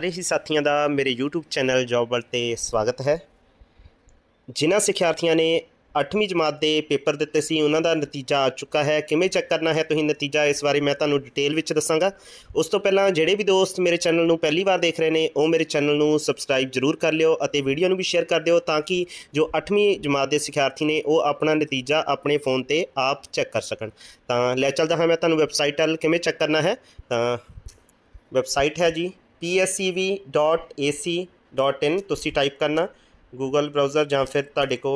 ਪ੍ਰੇਸੀ ਸਾਥੀਆਂ ਦਾ ਮੇਰੇ YouTube channel job ਤੇ ਸਵਾਗਤ ਹੈ ਜਿਨ੍ਹਾਂ ਸਿੱਖਿਆਰਥੀਆਂ ਨੇ 8ਵੀਂ ਜਮਾਤ ਦੇ ਪੇਪਰ ਦਿੱਤੇ ਸੀ ਉਹਨਾਂ ਦਾ ਨਤੀਜਾ ਆ ਚੁੱਕਾ ਹੈ ਕਿਵੇਂ ਚੈੱਕ ਕਰਨਾ ਹੈ ਤੁਸੀਂ ਨਤੀਜਾ ਇਸ ਬਾਰੇ ਮੈਂ ਤੁਹਾਨੂੰ ਡਿਟੇਲ ਵਿੱਚ ਦੱਸਾਂਗਾ ਉਸ ਤੋਂ ਪਹਿਲਾਂ ਜਿਹੜੇ ਵੀ ਦੋਸਤ ਮੇਰੇ ਚੈਨਲ ਨੂੰ ਪਹਿਲੀ ਵਾਰ ਦੇਖ ਰਹੇ ਨੇ ਉਹ ਮੇਰੇ ਚੈਨਲ ਨੂੰ ਸਬਸਕ੍ਰਾਈਬ ਜ਼ਰੂਰ ਕਰ ਲਿਓ ਅਤੇ ਵੀਡੀਓ ਨੂੰ ਵੀ ਸ਼ੇਅਰ ਕਰ ਦਿਓ ਤਾਂ ਕਿ ਜੋ 8ਵੀਂ ਜਮਾਤ ਦੇ ਸਿੱਖਿਆਰਥੀ ਨੇ ਉਹ ਆਪਣਾ ਨਤੀਜਾ ਆਪਣੇ ਫੋਨ ਤੇ ਆਪ ਚੈੱਕ ਕਰ ਸਕਣ ਤਾਂ ਲੈ ਚੱਲਦਾ ਹਾਂ ਮੈਂ ਤੁਹਾਨੂੰ ਵੈਬਸਾਈਟ ਹਲ ਕਿਵੇਂ ਚੈੱਕ ਕਰਨਾ ਹੈ ਤਾਂ ਵੈਬਸਾਈਟ ਹੈ ਜੀ pscv.ac.in ਤੁਸੀਂ ਟਾਈਪ ਕਰਨਾ Google ਬ੍ਰਾਊਜ਼ਰ ਜਾਂ ਫਿਰ ਤੁਹਾਡੇ ਕੋ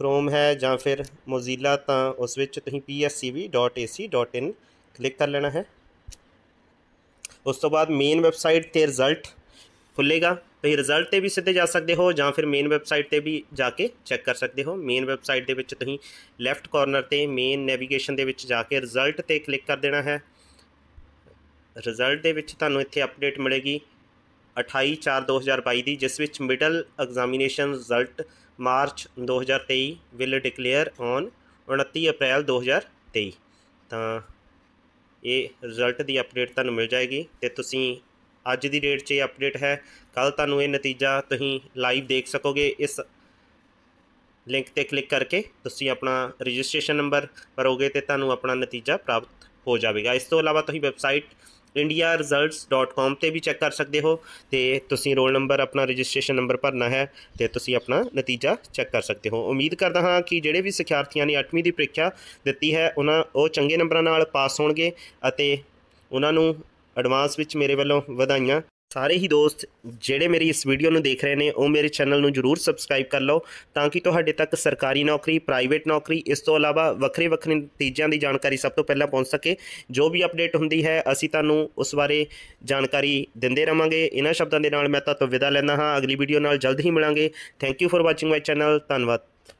Chrome ਹੈ ਜਾਂ ਫਿਰ Mozilla ਤਾਂ ਉਸ ਵਿੱਚ ਤੁਸੀਂ pscv.ac.in ਕਲਿੱਕ ਕਰ ਲੈਣਾ ਹੈ ਉਸ ਤੋਂ ਬਾਅਦ ਮੇਨ ਵੈਬਸਾਈਟ ਤੇ ਰਿਜ਼ਲਟ ਖੁੱਲੇਗਾ ਤੁਸੀਂ ਰਿਜ਼ਲਟ ਤੇ ਵੀ ਸਿੱਧੇ ਜਾ ਸਕਦੇ ਹੋ ਜਾਂ ਫਿਰ ਮੇਨ ਵੈਬਸਾਈਟ ਤੇ ਵੀ ਜਾ ਕੇ ਚੈੱਕ ਕਰ ਸਕਦੇ ਹੋ ਮੇਨ ਵੈਬਸਾਈਟ ਦੇ ਵਿੱਚ ਤੁਸੀਂ ਲੈਫਟ ਕਾਰਨਰ ਤੇ ਮੇਨ ਨੈਵੀਗੇਸ਼ਨ ਦੇ ਵਿੱਚ ਜਾ ਕੇ ਰਿਜ਼ਲਟ ਤੇ ਕਲਿੱਕ ਕਰ ਦੇਣਾ ਹੈ ਰਿਜ਼ਲਟ ਦੇ ਵਿੱਚ ਤੁਹਾਨੂੰ ਇੱਥੇ ਅਪਡੇਟ ਮਿਲੇਗੀ 28/4/2022 ਦੀ ਜਿਸ ਵਿੱਚ middle examination result March 2023 will declare on 29 April 2023 ਤਾਂ ਇਹ ਰਿਜ਼ਲਟ ਦੀ ਅਪਡੇਟ ਤੁਹਾਨੂੰ ਮਿਲ ਜਾਏਗੀ ਤੇ ਤੁਸੀਂ ਅੱਜ ਦੀ ਡੇਟ 'ਚ ਇਹ ਅਪਡੇਟ ਹੈ ਕੱਲ ਤੁਹਾਨੂੰ ਇਹ ਨਤੀਜਾ ਤੁਸੀਂ ਲਾਈਵ ਦੇਖ ਸਕੋਗੇ ਇਸ ਲਿੰਕ ਤੇ ਕਲਿੱਕ ਕਰਕੇ ਤੁਸੀਂ ਆਪਣਾ ਰਜਿਸਟ੍ਰੇਸ਼ਨ ਨੰਬਰ ਭਰੋਗੇ ਤੇ ਤੁਹਾਨੂੰ ਆਪਣਾ ਨਤੀਜਾ ਪ੍ਰਾਪਤ ਹੋ ਜਾਵੇਗਾ ਇਸ ਤੋਂ ਇਲਾਵਾ ਤੁਸੀਂ ਵੈਬਸਾਈਟ indiaresults.com ਤੇ ਵੀ ਚੈੱਕ ਕਰ ਸਕਦੇ ਹੋ ਤੇ ਤੁਸੀਂ ਰੋਲ ਨੰਬਰ ਆਪਣਾ ਰਜਿਸਟ੍ਰੇਸ਼ਨ ਨੰਬਰ ਭਰਨਾ ਹੈ ਤੇ ਤੁਸੀਂ ਆਪਣਾ ਨਤੀਜਾ ਚੈੱਕ ਕਰ ਸਕਦੇ ਹੋ ਉਮੀਦ ਕਰਦਾ ਹਾਂ ਕਿ ਜਿਹੜੇ ਵੀ ਸਿਖਿਆਰਥੀਆਂ ਨੇ 8ਵੀਂ ਦੀ ਪ੍ਰੀਖਿਆ ਦਿੱਤੀ ਹੈ ਉਹਨਾਂ ਉਹ ਚੰਗੇ ਨੰਬਰਾਂ ਨਾਲ ਪਾਸ ਹੋਣਗੇ ਅਤੇ ਉਹਨਾਂ ਨੂੰ ਐਡਵਾਂਸ ਵਿੱਚ ਮੇਰੇ ਵੱਲੋਂ ਵਧਾਈਆਂ ਸਾਰੇ ਹੀ ਦੋਸਤ ਜਿਹੜੇ ਮੇਰੀ ਇਸ ਵੀਡੀਓ ਨੂੰ ਦੇਖ ਰਹੇ ਨੇ ਉਹ ਮੇਰੇ ਚੈਨਲ ਨੂੰ ਜਰੂਰ ਸਬਸਕ੍ਰਾਈਬ ਕਰ ਲਓ ਤਾਂ ਕਿ ਤੁਹਾਡੇ ਤੱਕ ਸਰਕਾਰੀ ਨੌਕਰੀ ਪ੍ਰਾਈਵੇਟ ਨੌਕਰੀ ਇਸ ਤੋਂ ਇਲਾਵਾ ਵੱਖਰੇ ਵੱਖਰੇ ਨਤੀਜਿਆਂ ਦੀ ਜਾਣਕਾਰੀ ਸਭ ਤੋਂ ਪਹਿਲਾਂ ਪਹੁੰਚ ਸਕੇ ਜੋ ਵੀ ਅਪਡੇਟ ਹੁੰਦੀ ਹੈ ਅਸੀਂ ਤੁਹਾਨੂੰ ਉਸ ਬਾਰੇ ਜਾਣਕਾਰੀ ਦਿੰਦੇ ਰਵਾਂਗੇ ਇਹਨਾਂ ਸ਼ਬਦਾਂ ਦੇ ਨਾਲ ਮੈਂ ਤੁਹਾਨੂੰ ਵਿਦਾ ਲੈਂਦਾ ਹਾਂ ਅਗਲੀ ਵੀਡੀਓ ਨਾਲ ਜਲਦ ਹੀ ਮਿਲਾਂਗੇ thank you for watching my channel ਧੰਨਵਾਦ